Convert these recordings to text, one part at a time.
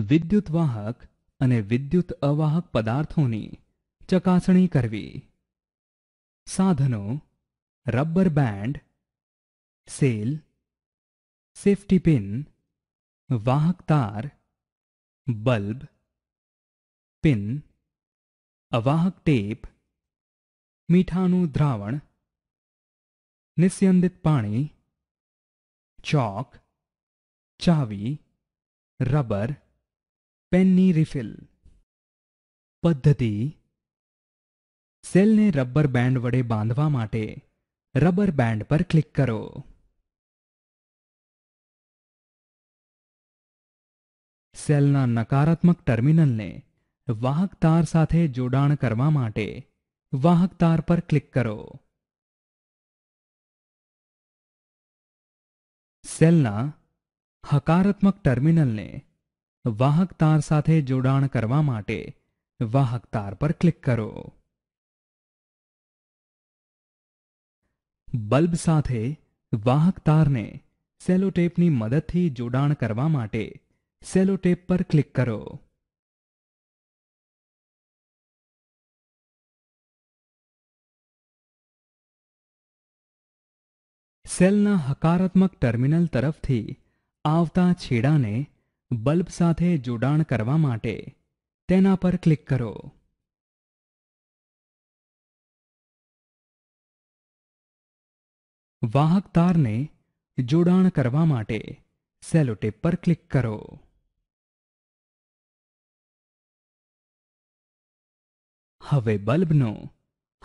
વિદ્યુત વાહક અને વિદ્યુત અવાહક પદાર્થોની ચકાસણી કરવી સાધનો rubber band cell safety pin વાહક તાર બલ્બ પિન અવાહક ટેપ મીઠાનું દ્રાવણ નિસ્યંદિત પાણી ચોક ચાવી રબર પેનની રિફિલ પદ્ધતિ સેલને રબર બેન્ડ વડે બાંધવા માટે રબર બેન્ડ પર ક્લિક કરો સેલના નકારાત્મક ટર્મિનલને વાહક તાર સાથે જોડાણ કરવા માટે વાહક તાર પર ક્લિક કરો સેલના હકારાત્મક ટર્મિનલને વાહક તાર સાથે જોડાણ કરવા માટે વાહક તાર પર ક્લિક કરો બલ્બ સાથે વાહક તારને સેલોટેપની મદદથી જોડાણ કરવા માટે સેલોટેપ પર ક્લિક કરો સેલના હકારાત્મક ટર્મિનલ તરફથી આવતા છેડાને બલ્બ સાથે જોડાણ કરવા માટે તેના પર ક્લિક કરો વાહક તારને જોડાણ કરવા માટે સેલોટેપ પર ક્લિક કરો હવે બલ્બનો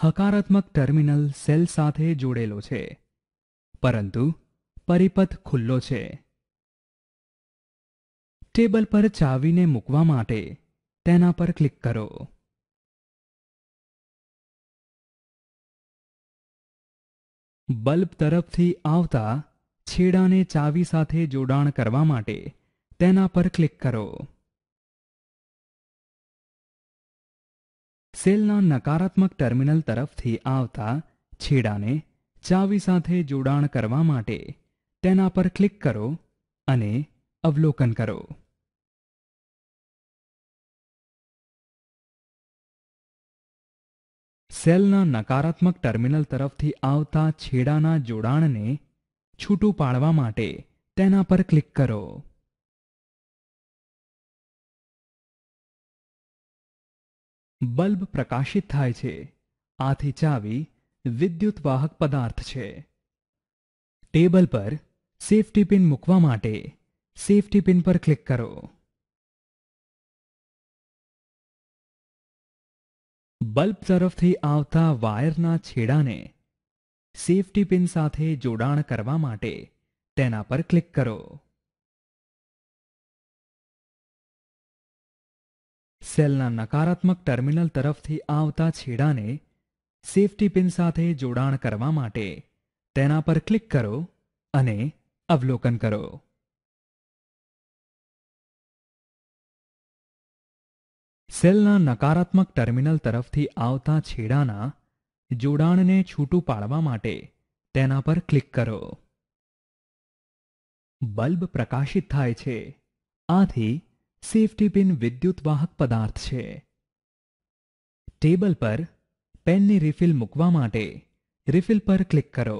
હકારાત્મક ટર્મિનલ સેલ સાથે જોડેલો છે પરંતુ પરિપથ ખુલ્લો છે ટેબલ પર ચાવીને મૂકવા માટે તેના પર ક્લિક કરો બલ્બ તરફથી આવતા છેડાને ચાવી સાથે જોડાણ કરવા માટે તેના પર ક્લિક કરો સેલના નકારાત્મક ટર્મિનલ તરફથી આવતા છેડાને ચાવી સાથે જોડાણ કરવા માટે તેના પર ક્લિક કરો અને અવલોકન કરો સેલના નકારાત્મક ટર્મિનલ તરફથી આવતા છેડાના જોડાણને છૂટું પાડવા માટે તેના પર ક્લિક કરો બલ્બ પ્રકાશિત થાય છે આથી ચાવી વિદ્યુતવાહક પદાર્થ છે ટેબલ પર સેફ્ટી પિન મૂકવા માટે સેફ્ટી પિન પર ક્લિક કરો બલ્બ તરફથી આવતા વાયરના છેડાને સેફટી પિન સાથે જોડાણ કરવા માટે તેના પર ક્લિક કરો સેલના નકારાત્મક ટર્મિનલ તરફથી આવતા છેડાને સેફટી પિન સાથે જોડાણ કરવા માટે તેના પર ક્લિક કરો અને અવલોકન કરો સેલના નકારાત્મક ટર્મિનલ તરફથી આવતા છેડાના જોડાણને છૂટું પાડવા માટે તેના પર ક્લિક કરો બલ્બ પ્રકાશિત થાય છે આથી સેફ્ટી પિન વિદ્યુતવાહક પદાર્થ છે ટેબલ પર પેનની રિફિલ મૂકવા માટે રિફિલ પર ક્લિક કરો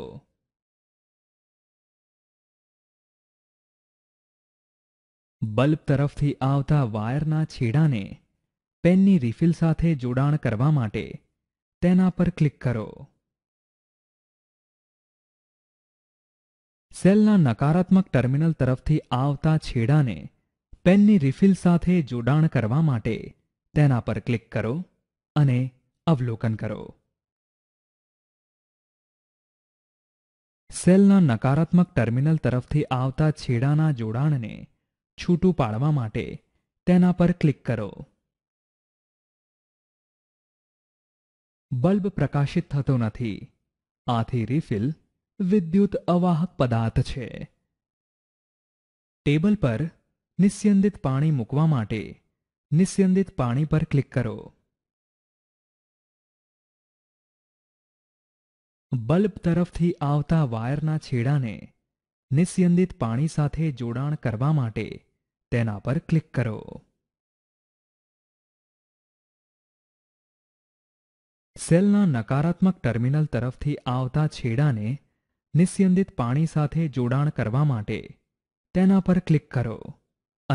બલ્બ તરફથી આવતા વાયરના છેડાને પેનની રિફિલ સાથે જોડાણ કરવા માટે તેના પર ક્લિક કરો સેલના નકારાત્મક ટર્મિનલ તરફથી આવતા છેડાને પેનની રિફિલ સાથે જોડાણ કરવા માટે તેના પર ક્લિક કરો અને અવલોકન કરો સેલના નકારાત્મક ટર્મિનલ તરફથી આવતા છેડાના જોડાણને છૂટું પાડવા માટે તેના પર ક્લિક કરો બલ્બ પ્રકાશિત થતો નથી આથી રિફિલ વિદ્યુત અવાહક પદાર્થ છે ટેબલ પર નિસ્યંદિત પાણી મૂકવા માટે નિસ્યંદિત પાણી પર ક્લિક કરો બલ્બ તરફથી આવતા વાયરના છેડાને નિસ્યંદિત પાણી સાથે જોડાણ કરવા માટે તેના પર ક્લિક કરો સેલના નકારાત્મક ટર્મિનલ તરફથી આવતા છેડાને નિસ્યંદિત પાણી સાથે જોડાણ કરવા માટે તેના પર ક્લિક કરો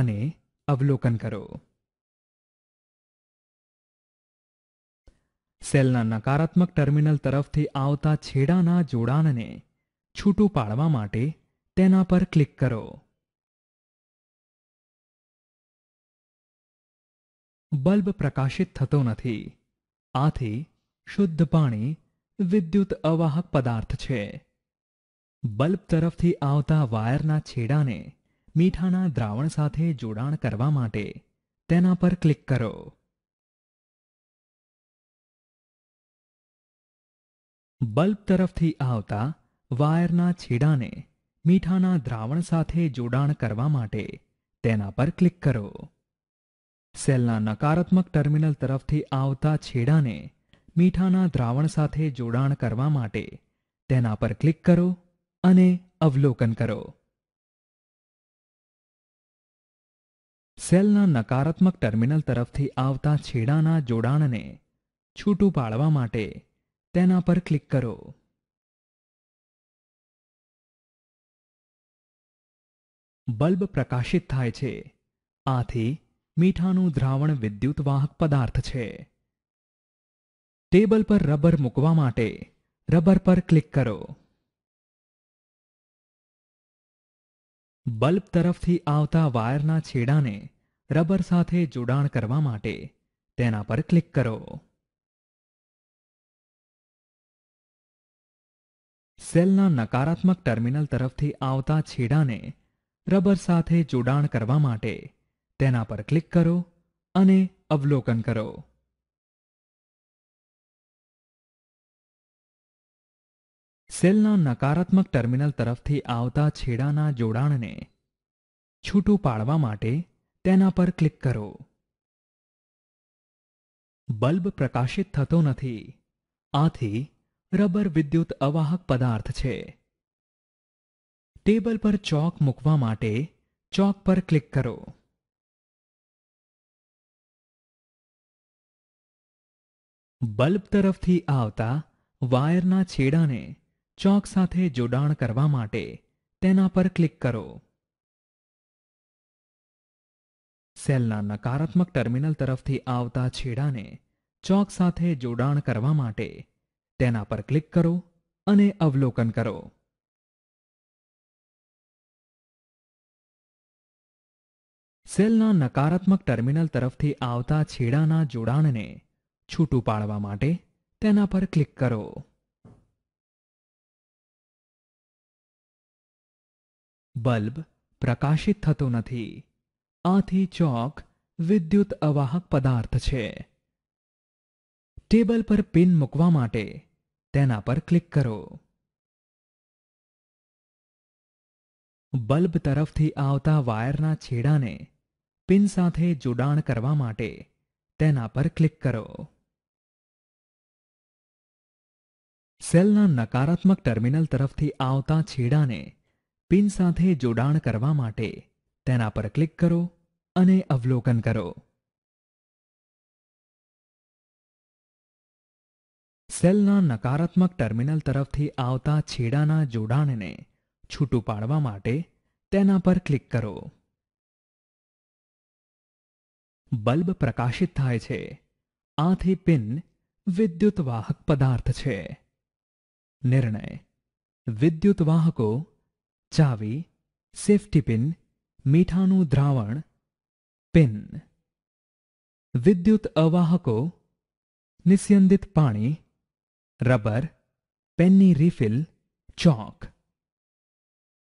અને અવલોકન કરો સેલના નકારાત્મક ટર્મિનલ તરફથી આવતા છેડાના જોડાણને છૂટું પાડવા માટે તેના પર ક્લિક કરો બલ્બ પ્રકાશિત થતો નથી આથી શુદ્ધ પાણી વિદ્યુત અવાહક પદાર્થ છે બલ્બ તરફથી આવતા વાયરના છેડાને મીઠાના દ્રાવણ સાથે જોડાણ કરવા માટે તેના પર ક્લિક કરો બલ્બ તરફથી આવતા વાયરના છેડાને મીઠાના દ્રાવણ સાથે જોડાણ કરવા માટે તેના પર ક્લિક કરો સેલના નકારાત્મક ટર્મિનલ તરફથી આવતા છેડાને મીઠાના દ્રાવણ સાથે જોડાણ કરવા માટે તેના પર ક્લિક કરો અને અવલોકન કરો સેલના નકારાત્મક ટર્મિનલ તરફથી આવતા છેડાના જોડાણને છૂટું પાડવા માટે તેના પર ક્લિક કરો બલ્બ પ્રકાશિત થાય છે આથી મીઠાનું દ્રાવણ વિદ્યુતવાહક પદાર્થ છે ટેબલ પર રબર મૂકવા માટે રબર પર ક્લિક કરો બલ્બ તરફથી આવતા વાયરના છેડાને રબર સાથે જોડાણ કરવા માટે તેના પર ક્લિક કરો સેલના નકારાત્મક ટર્મિનલ તરફથી આવતા છેડાને રબર સાથે જોડાણ કરવા માટે તેના પર ક્લિક કરો અને અવલોકન કરો સેલના નકારાત્મક ટર્મિનલ તરફથી આવતા છેડાના જોડાણને છૂટું પાડવા માટે તેના પર ક્લિક કરો બલ્બ પ્રકાશિત થતો નથી આથી રબર વિદ્યુત અવાહક પદાર્થ છે ટેબલ પર ચોક મૂકવા માટે ચોક પર ક્લિક કરો બલ્બ તરફથી આવતા વાયરના છેડાને ચોક સાથે જોડાણ કરવા માટે તેના પર ક્લિક કરો સેલના નકારાત્મક ટર્મિનલ તરફથી આવતા છેડાને ચોક સાથે જોડાણ કરવા માટે તેના પર ક્લિક કરો અને અવલોકન કરો સેલના નકારાત્મક ટર્મિનલ તરફથી આવતા છેડાના જોડાણને છૂટું પાડવા માટે તેના પર ક્લિક કરો બલ્બ પ્રકાશિત થતો નથી આથી ચોક વિદ્યુત અવાહક પદાર્થ છે ટેબલ પર પિન મૂકવા માટે તેના પર ક્લિક કરો બલ્બ તરફથી આવતા વાયરના છેડાને પિન સાથે જોડાણ કરવા માટે તેના પર ક્લિક કરો સેલના નકારાત્મક ટર્મિનલ તરફથી આવતા છેડાને પિન સાથે જોડાણ કરવા માટે તેના પર ક્લિક કરો અને અવલોકન કરો સેલના નકારાત્મક ટર્મિનલ તરફથી આવતા છેડાના જોડાણને છૂટું પાડવા માટે તેના પર ક્લિક કરો બલ્બ પ્રકાશિત થાય છે આથી પિન વિદ્યુતવાહક પદાર્થ છે નિર્ણય વિદ્યુત વાહકો चावी सेफ्टी पिन मीठाणु द्रावण पिन विद्युत अवाहको निस्यंदित पानी रबर पेनी रिफिल चौक